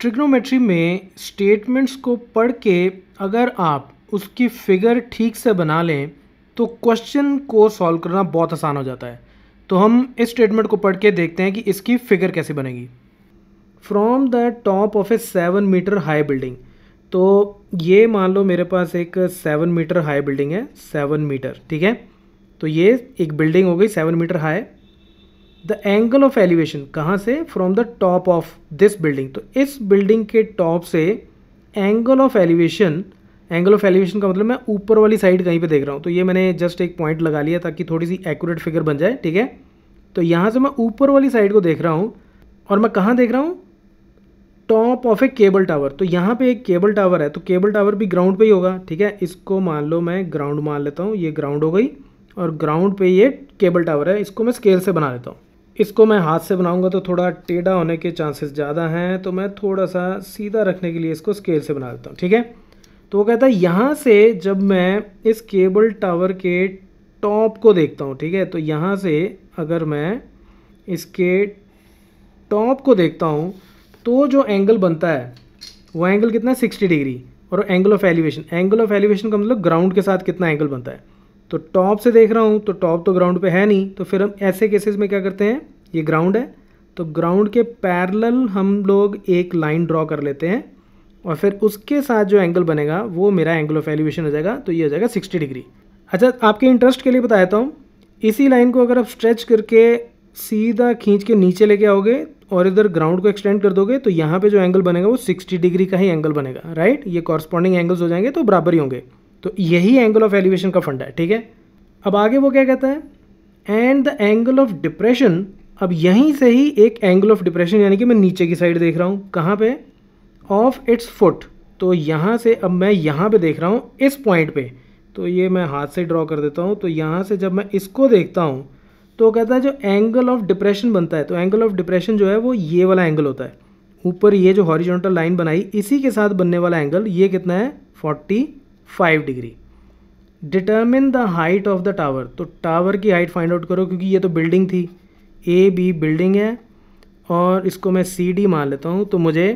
Trigonometry में statements को पढ़ के अगर आप उसकी फिगर ठीक से बना लें तो क्वेश्चन को सॉल्व करना बहुत आसान हो जाता है तो हम इस स्टेटमेंट को पढ़ के देखते हैं कि इसकी फिगर कैसे बनेगी from the top of a seven metre high building तो ये मान लो मेरे पास एक सेवन मीटर हाई बिल्डिंग है सेवन मीटर ठीक है तो ये एक बिल्डिंग हो गई seven metre high the angle of elevation कहाँ से from the top of this building तो इस बिल्डिंग के टॉप से angle of elevation angle of elevation का मतलब मैं ऊपर वाली साइड कहीं पे देख रहा हूँ तो ये मैंने जस्ट एक पॉइंट लगा लिया ताकि थोड़ी सी एक्यूरेट फिगर बन जाए ठीक है तो यहाँ से मैं ऊपर वाली साइड को देख रहा हूँ और मैं कहाँ देख रहा हूँ top of a cable tower तो यहाँ पे एक केबल टावर है तो केबल टावर भी ग्राउंड पे ही होगा ठीक है इसको मान लो मैं ग्राउंड मान लेता हूँ ये ग्राउंड हो गई और ग्राउंड पे ये केबल टावर है इसको मैं स्केल से बना लेता हूँ इसको मैं हाथ से बनाऊंगा तो थोड़ा टेढ़ा होने के चांसेस ज़्यादा हैं तो मैं थोड़ा सा सीधा रखने के लिए इसको स्केल से बना देता हूँ ठीक है तो वो कहता है यहाँ से जब मैं इस केबल टावर के टॉप को देखता हूँ ठीक है तो यहाँ से अगर मैं इसके टॉप को देखता हूँ तो जो एंगल बनता है वो एंगल कितना है सिक्सटी डिग्री और angle of elevation angle of elevation का मतलब ग्राउंड के साथ कितना एंगल बनता है तो टॉप से देख रहा हूँ तो टॉप तो ग्राउंड पे है नहीं तो फिर हम ऐसे केसेस में क्या करते हैं ये ग्राउंड है तो ग्राउंड के पैरेलल हम लोग एक लाइन ड्रॉ कर लेते हैं और फिर उसके साथ जो एंगल बनेगा वो मेरा एंगल ऑफ एलिवेशन हो जाएगा तो ये हो जाएगा सिक्सटी डिग्री अच्छा आपके इंटरेस्ट के लिए बता देता हूँ इसी लाइन को अगर आप स्ट्रेच करके सीधा खींच के नीचे लेके आओगे और इधर ग्राउंड को एक्सटेंड कर दोगे तो यहाँ पे जो एंगल बनेगा वो 60 डिग्री का ही एंगल बनेगा राइट ये कॉरस्पॉन्डिंग एंगल्स हो जाएंगे तो बराबर ही होंगे तो यही एंगल ऑफ एलिवेशन का फंडा है ठीक है अब आगे वो क्या कहता है and the angle of depression अब यहीं से ही एक एंगल ऑफ डिप्रेशन यानी कि मैं नीचे की साइड देख रहा हूँ कहाँ पे ऑफ इट्स फुट तो यहाँ से अब मैं यहाँ पे देख रहा हूँ इस पॉइंट पे तो ये मैं हाथ से ड्रॉ कर देता हूँ तो यहाँ से जब मैं इसको देखता हूँ तो कहता है जो एंगल ऑफ डिप्रेशन बनता है तो एंगल ऑफ डिप्रेशन जो है वो ये वाला एंगल होता है ऊपर ये जो हॉरिजॉन्टल लाइन बनाई इसी के साथ बनने वाला एंगल ये कितना है forty five degree determine the height of the tower तो टावर की हाइट फाइंड आउट करो क्योंकि ये तो बिल्डिंग थी ए बी बिल्डिंग है और इसको मैं सी डी मान लेता हूँ तो मुझे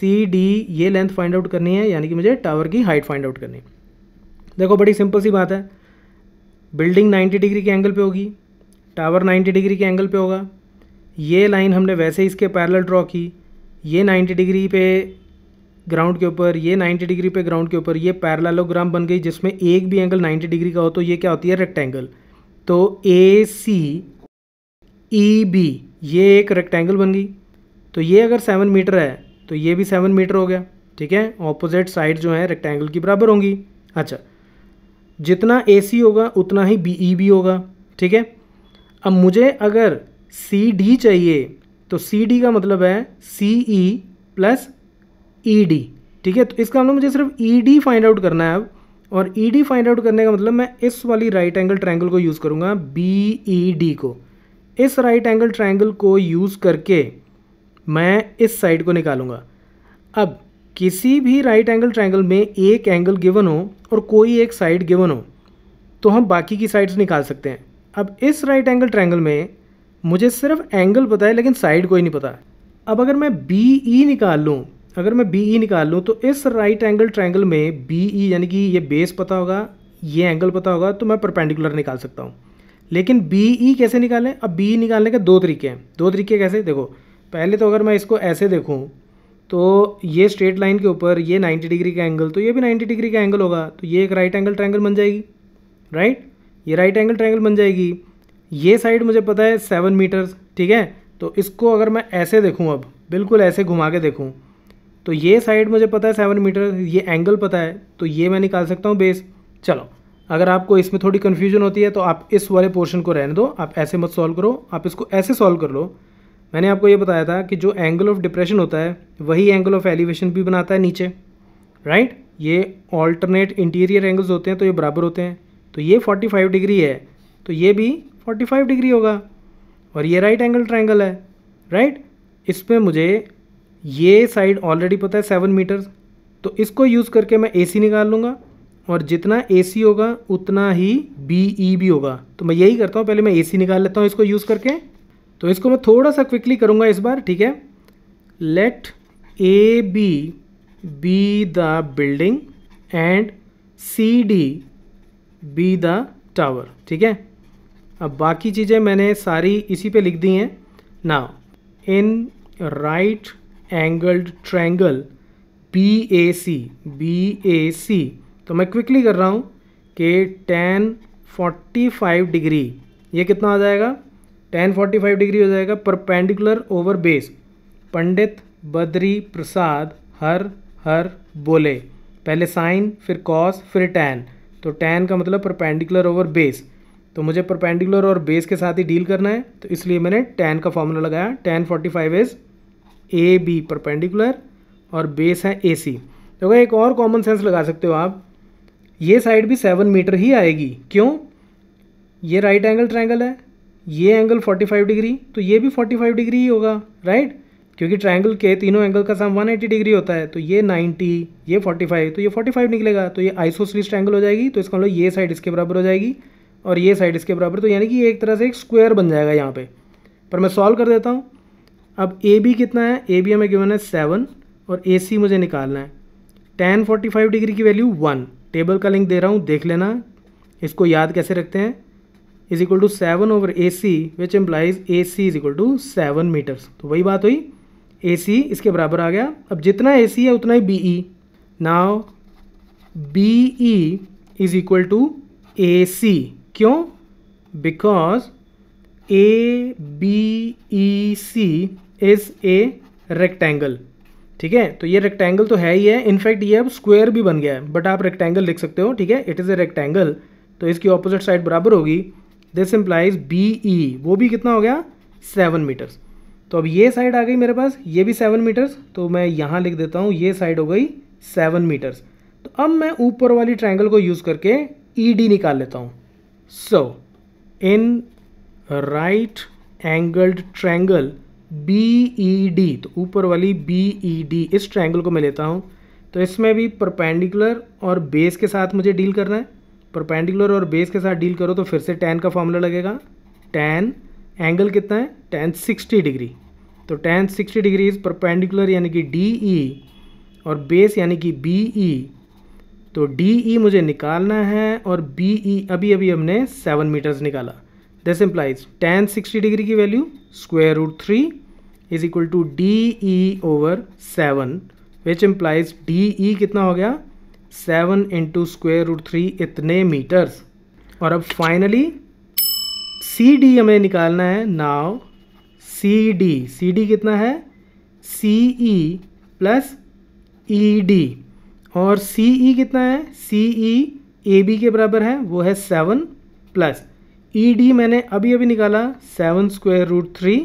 सी डी ये लेंथ फाइंड आउट करनी है यानी कि मुझे टावर की हाइट फाइंड आउट करनी है देखो बड़ी सिंपल सी बात है बिल्डिंग 90 डिग्री के एंगल पे होगी टावर 90 डिग्री के एंगल पे होगा ये लाइन हमने वैसे इसके पैरेलल ड्रॉ की ये 90 डिग्री पे ग्राउंड के ऊपर ये 90 डिग्री पे ग्राउंड के ऊपर ये पैरलालोग्राम बन गई जिसमें एक भी एंगल 90 डिग्री का हो तो ये क्या होती है रेक्टेंगल तो ए सी ई बी ये एक रेक्टेंगल बन गई तो ये अगर सेवन मीटर है तो ये भी सेवन मीटर हो गया ठीक है ऑपोजिट साइड जो है रेक्टेंगल की बराबर होंगी अच्छा जितना ए सी होगा उतना ही बी ई बी होगा ठीक है अब मुझे अगर सी डी चाहिए तो सी डी का मतलब है C E plus E e D ठीक है तो इसका मतलब मुझे सिर्फ ई डी फाइंड आउट करना है अब और ई डी फाइंड आउट करने का मतलब मैं इस वाली राइट एंगल ट्रैंगल को यूज़ करूँगा बी ई e डी को इस राइट एंगल ट्रैंगल को यूज़ करके मैं इस साइड को निकालूंगा अब किसी भी राइट एंगल ट्रैंगल में एक एंगल गिवन हो और कोई एक साइड गिवन हो तो हम बाकी की साइड्स निकाल सकते हैं अब इस राइट एंगल ट्रैंगल में मुझे सिर्फ एंगल पता है लेकिन साइड कोई नहीं पता अब अगर मैं बी ई e निकाल लूँ अगर मैं बी ई e निकाल लूँ तो इस राइट एंगल ट्रैंगल में बी ई e यानी कि ये बेस पता होगा ये एंगल पता होगा तो मैं परपेंडिकुलर निकाल सकता हूँ लेकिन बी ई e कैसे निकालें अब बी ई निकालने के दो तरीके हैं दो तरीके कैसे देखो पहले तो अगर मैं इसको ऐसे देखूँ तो ये स्ट्रेट लाइन के ऊपर ये 90 डिग्री का एंगल तो ये भी 90 डिग्री का एंगल होगा तो ये एक राइट एंगल ट्रैंगल बन जाएगी राइट ये राइट एंगल ट्रैंगल बन जाएगी ये साइड मुझे पता है सेवन मीटर्स ठीक है तो इसको अगर मैं ऐसे देखूँ अब बिल्कुल ऐसे घुमा के देखूँ तो ये साइड मुझे पता है सेवन मीटर ये एंगल पता है तो ये मैं निकाल सकता हूँ बेस चलो अगर आपको इसमें थोड़ी कन्फ्यूजन होती है तो आप इस वाले पोर्शन को रहने दो आप ऐसे मत सॉल्व करो आप इसको ऐसे सॉल्व कर लो मैंने आपको ये बताया था कि जो एंगल ऑफ डिप्रेशन होता है वही एंगल ऑफ एलिवेशन भी बनाता है नीचे राइट right? ये ऑल्टरनेट इंटीरियर एंगल्स होते हैं तो ये बराबर होते हैं तो ये 45 डिग्री है तो ये भी 45 डिग्री होगा और ये राइट एंगल ट्रायंगल है राइट right? इसमें मुझे ये साइड ऑलरेडी पता है सेवन मीटर तो इसको यूज़ करके मैं ए सी निकाल लूँगा और जितना ए सी होगा उतना ही बी ई e भी होगा तो मैं यही करता हूँ पहले मैं ए सी निकाल लेता हूँ इसको यूज़ करके तो इसको मैं थोड़ा सा क्विकली करूँगा इस बार ठीक है let A B be the building and C D be the tower ठीक है अब बाकी चीज़ें मैंने सारी इसी पे लिख दी हैं now in right angled triangle B A C B A C तो मैं क्विकली कर रहा हूँ कि टेन फोर्टी फाइव डिग्री ये कितना आ जाएगा टेन फोर्टी फाइव डिग्री हो जाएगा perpendicular over base Pandit Badri Prasad हर हर बोले पहले साइन फिर कॉस फिर टैन तो टैन का मतलब परपेंडिकुलर ओवर बेस तो मुझे परपेंडिकुलर और बेस के साथ ही डील करना है तो इसलिए मैंने टैन का फॉर्मूला लगाया tan forty five is A B perpendicular और बेस है ए सी देखो एक और कॉमन सेंस लगा सकते हो आप ये साइड भी सेवन मीटर ही आएगी क्यों ये राइट एंगल ट्रायंगल है ये एंगल फोर्टी फाइव डिग्री तो ये भी फोर्टी फाइव डिग्री ही होगा राइट क्योंकि ट्रायंगल के तीनों एंगल का सम एटी डिग्री होता है तो ये नाइन्टी ये फोर्टी फाइव तो ये फोर्टी फाइव निकलेगा तो ये आइसोसलीस ट्रायंगल हो जाएगी तो इसका मतलब ये साइड इसके बराबर हो जाएगी और ये साइड इसके बराबर तो यानी कि एक तरह से एक स्क्वायर बन जाएगा यहाँ पर पर मैं सॉल्व कर देता हूँ अब ए बी कितना है ए बी हमें गिवन है सेवन और ए सी मुझे निकालना है टेन फोर्टी फाइव डिग्री की वैल्यू वन टेबल का लिंक दे रहा हूँ देख लेना इसको याद कैसे रखते हैं is equal to seven over A C which implies A C is equal to seven metres तो वही बात हुई ए सी इसके बराबर आ गया अब जितना ए सी है उतना ही B E now B E is equal to A C क्यों because A B E C is a rectangle ठीक है तो ये रेक्टेंगल तो है ही है इनफैक्ट ये अब स्क्वेयर भी बन गया है बट आप रेक्टेंगल लिख सकते हो ठीक है इट इज़ ए रेक्टेंगल तो इसकी ऑपोजिट साइड बराबर होगी दिस इम्प्लाइज बी ई वो भी कितना हो गया सेवन मीटर्स तो अब ये साइड आ गई मेरे पास ये भी सेवन मीटर्स तो मैं यहाँ लिख देता हूँ ये साइड हो गई सेवन मीटर्स तो अब मैं ऊपर वाली ट्रायंगल को यूज़ करके ई e डी निकाल लेता हूँ so in right angled triangle B E D तो ऊपर वाली बी ई डी इस ट्रायंगल को मैं लेता हूँ तो इसमें भी परपेंडिकुलर और बेस के साथ मुझे डील करना है परपेंडिकुलर और बेस के साथ डील करो तो फिर से टेन का फॉर्मूला लगेगा टेन एंगल कितना है टेन सिक्सटी डिग्री तो tan sixty degree is perpendicular यानी कि डी ई e और बेस यानी कि बी ई e। तो डी ई e मुझे निकालना है और बी ई अभी अभी हमने सेवन मीटर्स निकाला this implies tan sixty degree की value square root three is equal to D E over seven which implies D E कितना हो गया seven into square root three इतने मीटर्स और अब फाइनली सी डी हमें निकालना है नाव सी डी सी डी कितना है C E plus E D और सी ई e कितना है सी ई ए बी के बराबर है वो है seven plus E e D मैंने अभी अभी निकाला सेवन स्क्वायर रूट थ्री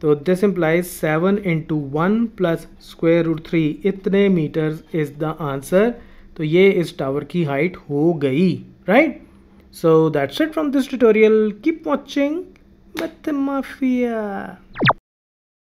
तो this implies seven into one plus square root three इतने मीटर्स इज़ द आंसर तो ये इस टावर की हाइट हो गई right so that's it from this tutorial keep watching मैथमाफिया